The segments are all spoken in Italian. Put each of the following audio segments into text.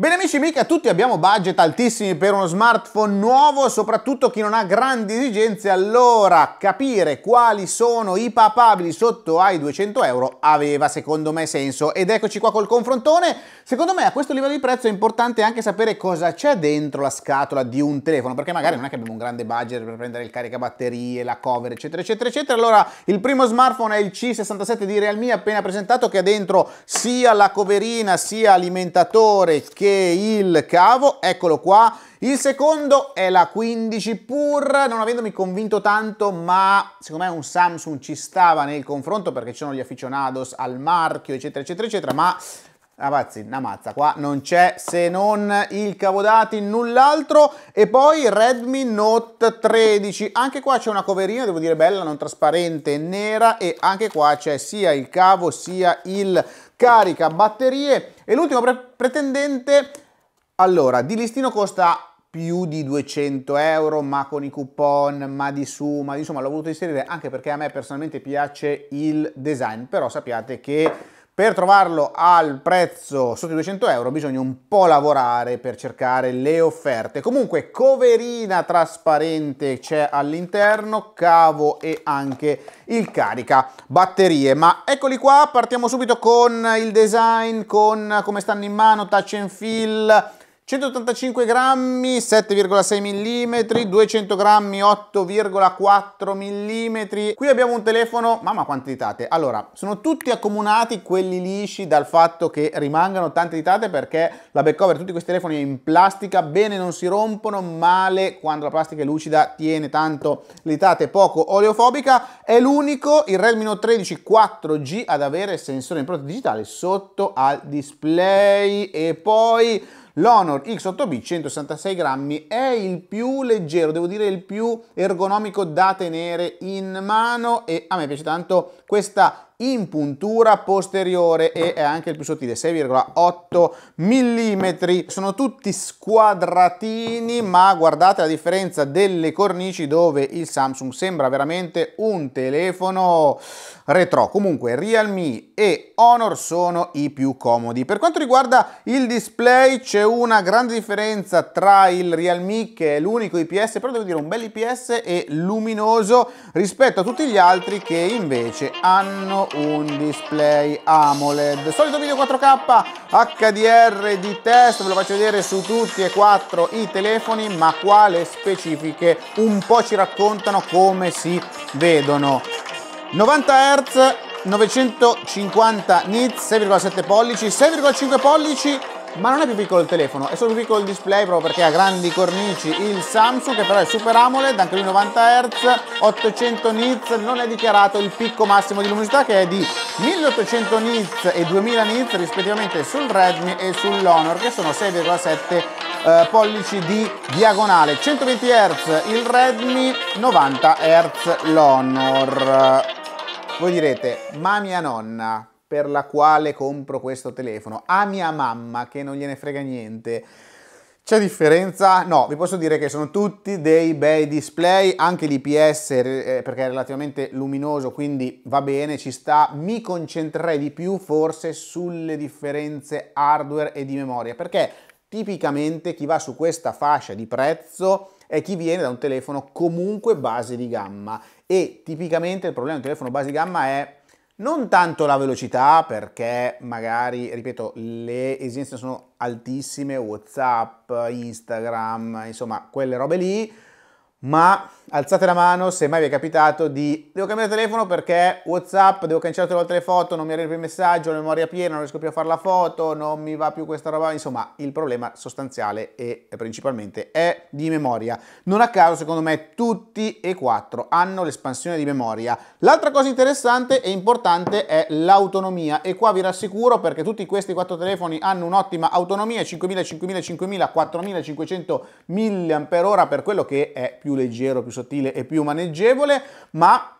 Bene amici e amiche, tutti abbiamo budget altissimi per uno smartphone nuovo, soprattutto chi non ha grandi esigenze, allora capire quali sono i papabili sotto ai 200 euro aveva secondo me senso. Ed eccoci qua col confrontone, secondo me a questo livello di prezzo è importante anche sapere cosa c'è dentro la scatola di un telefono, perché magari non è che abbiamo un grande budget per prendere il caricabatterie, la cover eccetera eccetera eccetera. Allora il primo smartphone è il C67 di Realme appena presentato che ha dentro sia la coverina sia alimentatore che anche il cavo, eccolo qua. Il secondo è la 15 pur, non avendomi convinto tanto, ma secondo me un Samsung ci stava nel confronto perché ci sono gli afficionados al marchio, eccetera, eccetera, eccetera, ma Ragazzi, una mazza, qua non c'è se non il cavodati, null'altro. E poi Redmi Note 13. Anche qua c'è una coverina, devo dire bella, non trasparente, nera. E anche qua c'è sia il cavo sia il carica batterie. E l'ultimo pre pretendente... Allora, di listino costa più di 200 euro ma con i coupon ma di su ma di su ma l'ho voluto inserire anche perché a me personalmente piace il design però sappiate che per trovarlo al prezzo sotto i 200 euro bisogna un po' lavorare per cercare le offerte. Comunque coverina trasparente c'è all'interno, cavo e anche il carica batterie. Ma eccoli qua, partiamo subito con il design, con come stanno in mano, touch and feel, 185 grammi, 7,6 mm, 200 grammi, 8,4 mm. Qui abbiamo un telefono, mamma quante ditate. Allora, sono tutti accomunati quelli lisci dal fatto che rimangano tante ditate perché la back cover di tutti questi telefoni è in plastica, bene non si rompono, male quando la plastica è lucida tiene tanto litate ditate poco oleofobica. È l'unico, il Redmi Note 13 4G ad avere sensore in prodotto digitale sotto al display e poi L'Honor X8B 166 grammi è il più leggero, devo dire il più ergonomico da tenere in mano e a me piace tanto questa in puntura posteriore e è anche il più sottile, 6,8 mm. Sono tutti squadratini, ma guardate la differenza delle cornici dove il Samsung sembra veramente un telefono retro. Comunque Realme e Honor sono i più comodi. Per quanto riguarda il display c'è una grande differenza tra il Realme che è l'unico IPS, però devo dire un bel IPS e luminoso rispetto a tutti gli altri che invece hanno un display AMOLED. Solito video 4K HDR di test, ve lo faccio vedere su tutti e quattro i telefoni, ma quale specifiche un po' ci raccontano come si vedono. 90 Hz, 950 nits, 6,7 pollici, 6,5 pollici ma non è più piccolo il telefono, è solo più piccolo il display proprio perché ha grandi cornici il Samsung che però è Super AMOLED, anche lui 90 Hz, 800 nits, non è dichiarato il picco massimo di luminosità che è di 1800 nits e 2000 nits rispettivamente sul Redmi e sull'Honor che sono 6,7 eh, pollici di diagonale 120 Hz il Redmi 90 Hz l'Honor voi direte ma mia nonna per la quale compro questo telefono, a mia mamma che non gliene frega niente. C'è differenza? No, vi posso dire che sono tutti dei bei display, anche l'IPS eh, perché è relativamente luminoso, quindi va bene, ci sta. Mi concentrerei di più forse sulle differenze hardware e di memoria, perché tipicamente chi va su questa fascia di prezzo è chi viene da un telefono comunque base di gamma e tipicamente il problema di un telefono base di gamma è non tanto la velocità, perché magari, ripeto, le esigenze sono altissime, WhatsApp, Instagram, insomma, quelle robe lì ma alzate la mano se mai vi è capitato di devo cambiare telefono perché Whatsapp, devo cancellare tutte le volte le foto, non mi arriva più il messaggio, la memoria piena, non riesco più a fare la foto, non mi va più questa roba, insomma il problema sostanziale e principalmente è di memoria. Non a caso secondo me tutti e quattro hanno l'espansione di memoria. L'altra cosa interessante e importante è l'autonomia e qua vi rassicuro perché tutti questi quattro telefoni hanno un'ottima autonomia, 5000, 5000, 5000, 4500 mAh per quello che è più più leggero, più sottile e più maneggevole, ma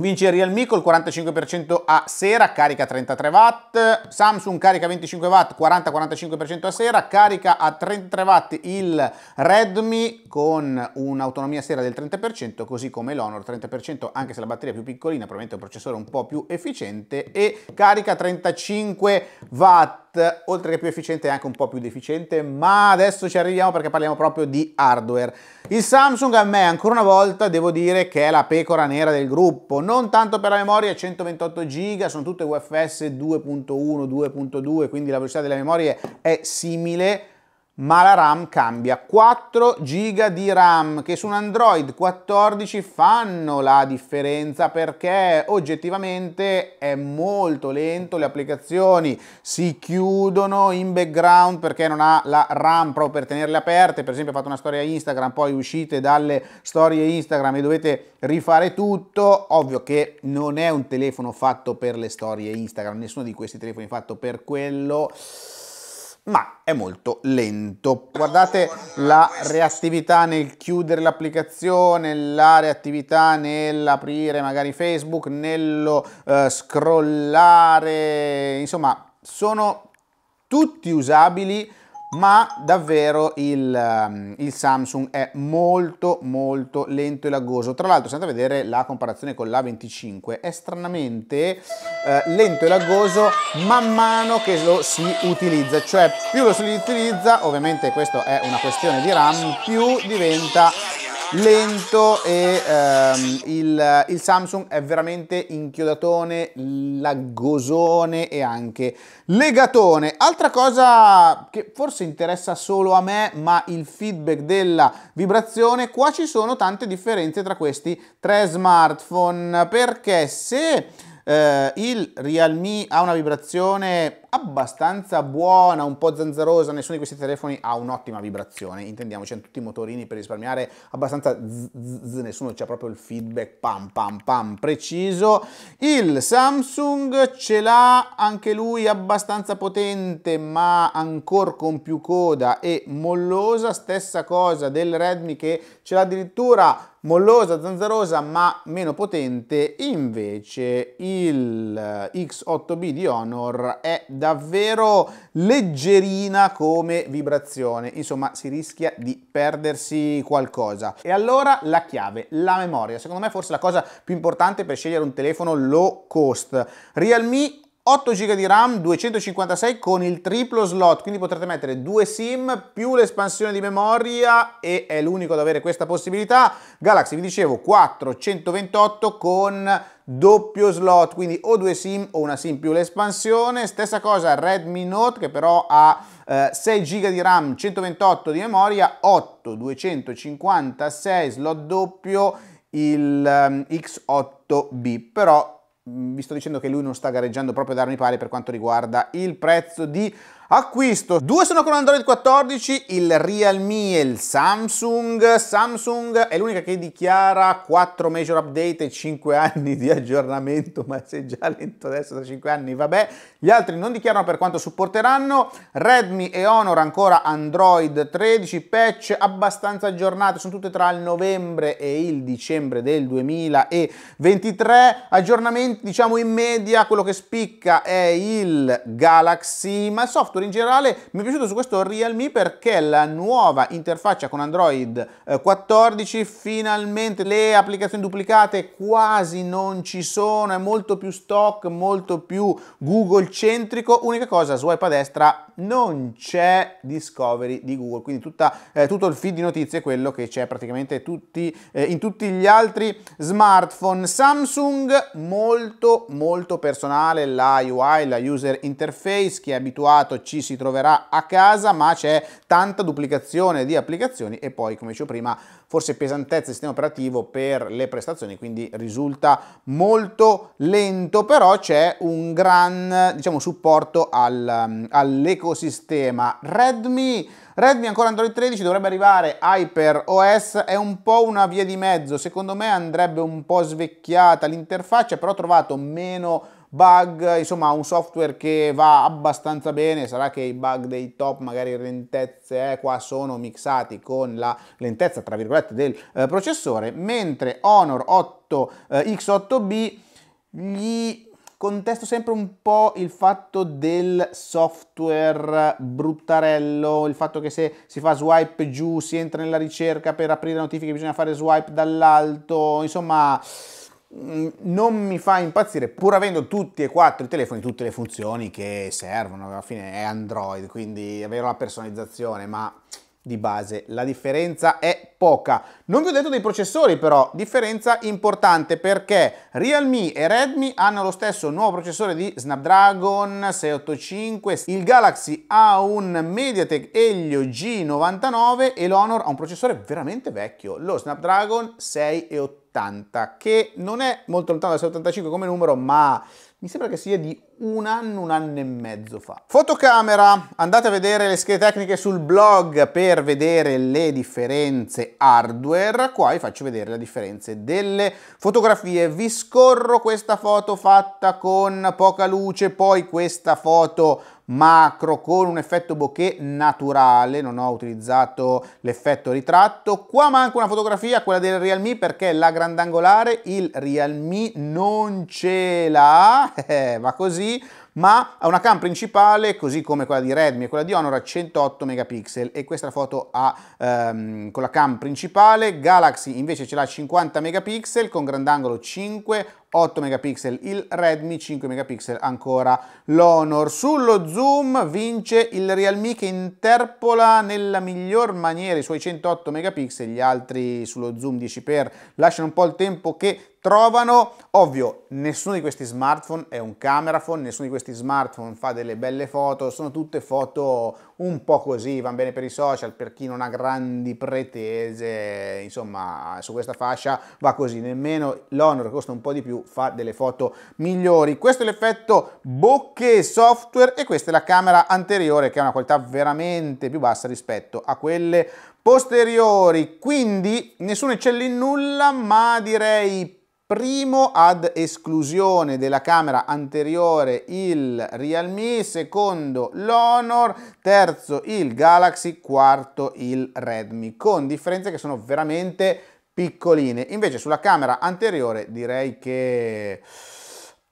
Vince il Realme col 45% a sera, carica 33 watt, Samsung carica 25 watt, 40-45% a sera, carica a 33 watt il Redmi con un'autonomia sera del 30%, così come l'Honor 30% anche se la batteria è più piccolina, probabilmente un processore un po' più efficiente e carica 35 watt oltre che più efficiente è anche un po' più deficiente, ma adesso ci arriviamo perché parliamo proprio di hardware. Il Samsung a me ancora una volta devo dire che è la pecora nera del gruppo, non tanto per la memoria 128 GB, sono tutte UFS 2.1, 2.2, quindi la velocità delle memorie è simile, ma la RAM cambia. 4 GB di RAM che su un Android 14 fanno la differenza perché oggettivamente è molto lento, le applicazioni si chiudono in background perché non ha la RAM proprio per tenerle aperte, per esempio ho fatto una storia Instagram, poi uscite dalle storie Instagram e dovete rifare tutto, ovvio che non è un telefono fatto per le storie Instagram, nessuno di questi telefoni è fatto per quello ma è molto lento. Guardate la reattività nel chiudere l'applicazione, la reattività nell'aprire magari Facebook, nello eh, scrollare, insomma sono tutti usabili ma davvero il, ehm, il, Samsung è molto molto lento e laggoso tra l'altro andate a vedere la comparazione con l'A25 è stranamente eh, lento e laggoso man mano che lo si utilizza cioè più lo si utilizza ovviamente questa è una questione di RAM più diventa lento e ehm, il, il, Samsung è veramente inchiodatone, laggosone e anche legatone. Altra cosa che forse interessa solo a me, ma il feedback della vibrazione, qua ci sono tante differenze tra questi tre smartphone, perché se eh, il Realme ha una vibrazione abbastanza buona, un po' zanzarosa, nessuno di questi telefoni ha un'ottima vibrazione, intendiamoci, hanno tutti i motorini per risparmiare, abbastanza zzz, nessuno c'ha proprio il feedback pam pam pam preciso. Il Samsung ce l'ha anche lui abbastanza potente, ma ancora con più coda e mollosa, stessa cosa del Redmi che ce l'ha addirittura mollosa, zanzarosa ma meno potente, invece il eh, X8B di Honor è davvero leggerina come vibrazione, insomma si rischia di perdersi qualcosa. E allora la chiave, la memoria, secondo me forse la cosa più importante per scegliere un telefono low cost. Realme 8 GB di RAM, 256 con il triplo slot, quindi potrete mettere due SIM più l'espansione di memoria e è l'unico ad avere questa possibilità. Galaxy, vi dicevo, 428 con doppio slot, quindi o due SIM o una SIM più l'espansione. Stessa cosa Redmi Note che però ha eh, 6 GB di RAM, 128 di memoria, 8, 256 slot doppio, il um, ehm, X8B, però Mm, vi sto dicendo che lui non sta gareggiando proprio ad armi pari per quanto riguarda il prezzo di acquisto. Due sono con Android 14, il Realme e il Samsung. Samsung è l'unica che dichiara 4 major update e 5 anni di aggiornamento, ma sei già lento adesso da 5 anni, vabbè. Gli altri non dichiarano per quanto supporteranno. Redmi e Honor ancora Android 13, patch abbastanza aggiornate, sono tutte tra il novembre e il dicembre del 2023. Aggiornamenti diciamo in media, quello che spicca è il Galaxy, ma il software fatto in generale mi è piaciuto su questo Realme perché la nuova interfaccia con Android 14 eh, finalmente le applicazioni duplicate quasi non ci sono, è molto più stock, molto più Google centrico, unica cosa swipe a destra non c'è Discovery di Google, quindi tutta, eh, tutto il feed di notizie è quello che c'è praticamente tutti, eh, in tutti gli altri smartphone. Samsung molto molto personale, la UI, la user interface, chi è abituato ci si troverà a casa, ma c'è tanta duplicazione di applicazioni e poi, come dicevo prima, forse pesantezza del sistema operativo per le prestazioni, quindi risulta molto lento, però c'è un gran diciamo, supporto al, all'ecosistema. Redmi, Redmi ancora Android 13 dovrebbe arrivare Hyper OS, è un po' una via di mezzo, secondo me andrebbe un po' svecchiata l'interfaccia, però ho trovato meno bug, insomma un software che va abbastanza bene, sarà che i bug dei top, magari lentezze eh, qua sono mixati con la lentezza tra virgolette del eh, processore, mentre Honor 8 eh, X8B gli contesto sempre un po' il fatto del software bruttarello, il fatto che se si fa swipe giù si entra nella ricerca per aprire notifiche bisogna fare swipe dall'alto, insomma Mm, non mi fa impazzire, pur avendo tutti e quattro i telefoni, tutte le funzioni che servono, alla fine è Android, quindi è vero la personalizzazione, ma di base. La differenza è poca. Non vi ho detto dei processori però, differenza importante perché Realme e Redmi hanno lo stesso nuovo processore di Snapdragon 685, il Galaxy ha un MediaTek Helio G99 e l'Honor ha un processore veramente vecchio, lo Snapdragon 680 che non è molto lontano dal 685 come numero ma mi sembra che sia di un anno, un anno e mezzo fa. Fotocamera, andate a vedere le schede tecniche sul blog per vedere le differenze hardware, qua vi faccio vedere le differenze delle fotografie, vi scorro questa foto fatta con poca luce, poi questa foto macro con un effetto bokeh naturale, non ho utilizzato l'effetto ritratto. Qua manca una fotografia, quella del Realme, perché la grandangolare il Realme non ce l'ha, eh, va così, ma ha una cam principale così come quella di Redmi e quella di Honor a 108 megapixel e questa foto ha ehm, con la cam principale Galaxy invece ce l'ha a 50 megapixel con grandangolo 5 8 megapixel il Redmi, 5 megapixel ancora l'Honor. Sullo zoom vince il Realme che interpola nella miglior maniera i suoi 108 megapixel, gli altri sullo zoom 10x lasciano un po' il tempo che trovano. Ovvio, nessuno di questi smartphone è un camera phone, nessuno di questi smartphone fa delle belle foto, sono tutte foto un po' così, vanno bene per i social, per chi non ha grandi pretese, insomma su questa fascia va così, nemmeno l'Honor costa un po' di più, fa delle foto migliori. Questo è l'effetto bokeh software e questa è la camera anteriore che ha una qualità veramente più bassa rispetto a quelle posteriori, quindi nessuno eccelle in nulla, ma direi primo ad esclusione della camera anteriore il Realme, secondo l'Honor, terzo il Galaxy, quarto il Redmi, con differenze che sono veramente piccoline. Invece sulla camera anteriore direi che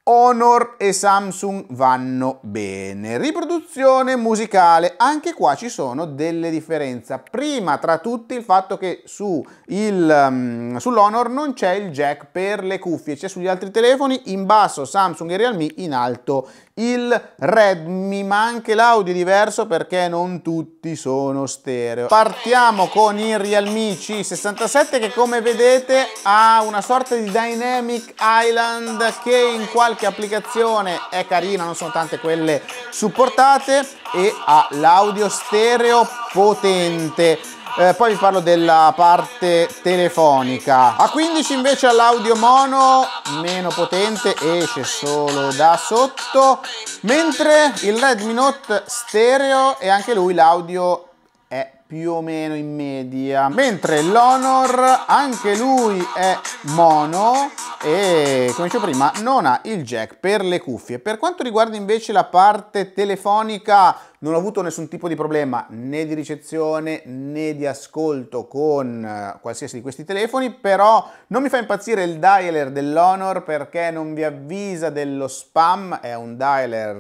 Honor e Samsung vanno bene. Riproduzione musicale, anche qua ci sono delle differenze. Prima tra tutti il fatto che su il, um, sull'Honor non c'è il jack per le cuffie, c'è sugli altri telefoni, in basso Samsung e Realme, in alto il Redmi, ma anche l'audio è diverso perché non tutti sono stereo. Partiamo con il Realme C67 che come vedete ha una sorta di Dynamic Island che in qualche applicazione è carina, non sono tante quelle supportate e ha l'audio stereo potente eh, poi vi parlo della parte telefonica. A 15 invece l'audio mono, meno potente, esce solo da sotto, mentre il Redmi Note stereo e anche lui l'audio è più o meno in media, mentre l'Honor anche lui è mono e come dicevo prima non ha il jack per le cuffie. Per quanto riguarda invece la parte telefonica non ho avuto nessun tipo di problema né di ricezione né di ascolto con eh, qualsiasi di questi telefoni, però non mi fa impazzire il dialer dell'Honor perché non vi avvisa dello spam, è un dialer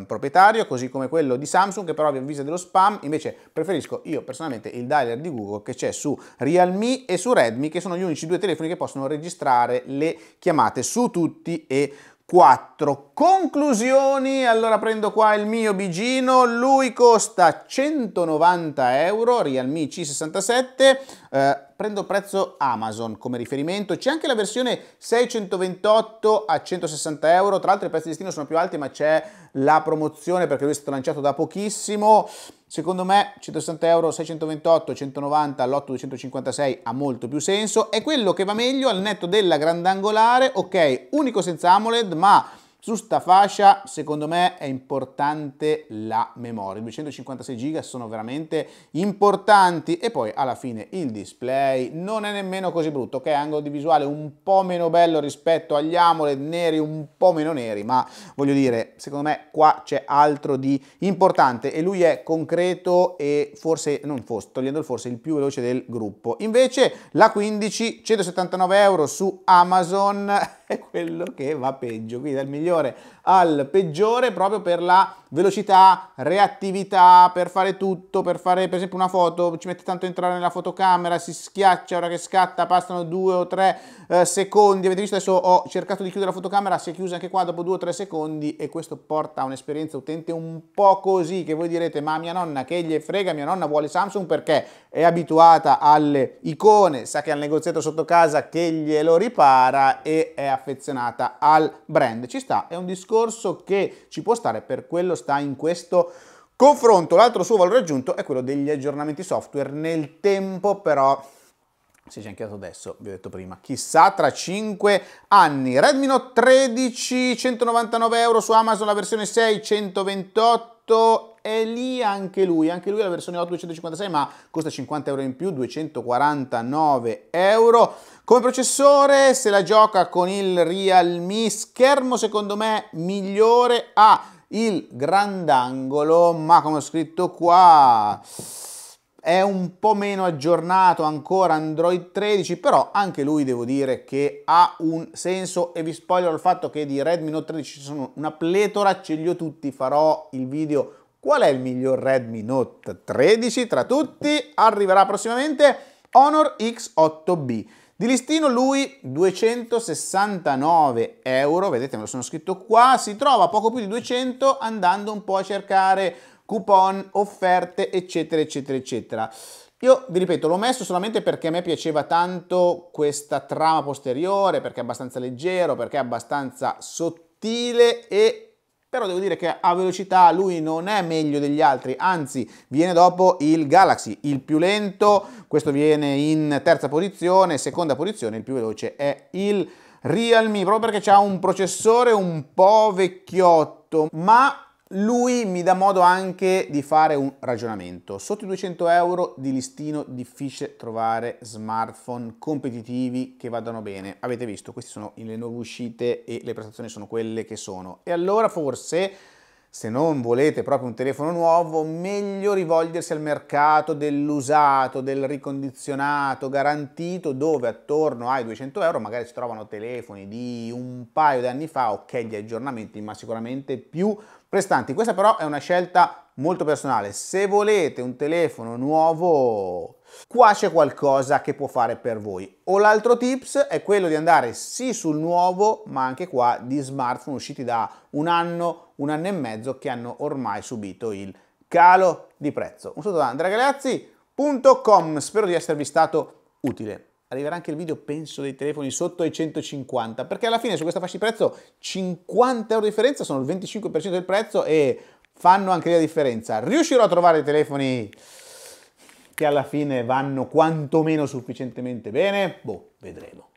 eh, proprietario così come quello di Samsung che però vi avvisa dello spam, invece preferisco io personalmente il dialer di Google che c'è su Realme e su Redmi che sono gli unici due telefoni che possono registrare le chiamate su tutti e 4. Conclusioni, allora prendo qua il mio bigino, lui costa 190 euro, Realme C67, eh, prendo prezzo Amazon come riferimento, c'è anche la versione 628 a 160 euro, tra l'altro i prezzi di destino sono più alti ma c'è la promozione perché lui è stato lanciato da pochissimo, secondo me 160 euro, 628, 190 all'8 256 ha molto più senso, è quello che va meglio al netto della grandangolare, ok, unico senza AMOLED ma su sta fascia, secondo me, è importante la memoria. 256 GB sono veramente importanti e poi alla fine il display non è nemmeno così brutto, Ok, angolo di visuale un po' meno bello rispetto agli AMOLED neri, un po' meno neri, ma voglio dire, secondo me qua c'è altro di importante e lui è concreto e forse, non forse, togliendo il forse, il più veloce del gruppo. Invece la 15, 179 euro su Amazon è quello che va peggio, quindi dal migliore migliore al peggiore proprio per la velocità, reattività, per fare tutto, per fare per esempio una foto, ci mette tanto a entrare nella fotocamera, si schiaccia, ora che scatta passano due o tre eh, secondi, avete visto adesso ho cercato di chiudere la fotocamera, si è chiusa anche qua dopo due o tre secondi e questo porta a un'esperienza utente un po' così che voi direte ma mia nonna che gli frega, mia nonna vuole Samsung perché è abituata alle icone, sa che ha il negozietto sotto casa che glielo ripara e è affezionata al brand, ci sta verità è un discorso che ci può stare, per quello sta in questo confronto. L'altro suo valore aggiunto è quello degli aggiornamenti software nel tempo, però si c'è anche adesso, vi ho detto prima, chissà tra 5 anni. Redmi Note 13, 199 euro su Amazon, la versione 6, 128 è lì anche lui, anche lui è la versione 8256 ma costa 50 euro in più, 249 euro. Come processore se la gioca con il Realme, schermo secondo me migliore ha il grandangolo, ma come ho scritto qua è un po' meno aggiornato ancora Android 13, però anche lui devo dire che ha un senso e vi spoilerò il fatto che di Redmi Note 13 ci sono una pletora, ce li ho tutti, farò il video Qual è il miglior Redmi Note 13 tra tutti? Arriverà prossimamente Honor X8B. Di listino lui 269 euro, vedete me lo sono scritto qua, si trova poco più di 200 andando un po' a cercare coupon, offerte eccetera eccetera eccetera. Io vi ripeto, l'ho messo solamente perché a me piaceva tanto questa trama posteriore, perché è abbastanza leggero, perché è abbastanza sottile e però devo dire che a velocità lui non è meglio degli altri, anzi viene dopo il Galaxy, il più lento, questo viene in terza posizione, seconda posizione, il più veloce è il Realme, proprio perché ha un processore un po' vecchiotto, ma lui mi dà modo anche di fare un ragionamento. Sotto i 200 euro di listino difficile trovare smartphone competitivi che vadano bene. Avete visto, queste sono le nuove uscite e le prestazioni sono quelle che sono. E allora forse se non volete proprio un telefono nuovo, meglio rivolgersi al mercato dell'usato, del ricondizionato, garantito, dove attorno ai 200 euro magari si trovano telefoni di un paio di anni fa, ok gli aggiornamenti, ma sicuramente più prestanti. Questa però è una scelta molto personale. Se volete un telefono nuovo, qua c'è qualcosa che può fare per voi. O l'altro tips è quello di andare sì sul nuovo, ma anche qua di smartphone usciti da un anno, un anno e mezzo che hanno ormai subito il calo di prezzo. Un saluto da Andrea Galeazzi.com, spero di esservi stato utile arriverà anche il video, penso, dei telefoni sotto ai 150, perché alla fine su questa fascia di prezzo 50 euro di differenza sono il 25% del prezzo e fanno anche la differenza. Riuscirò a trovare telefoni che alla fine vanno quantomeno sufficientemente bene? Boh, vedremo.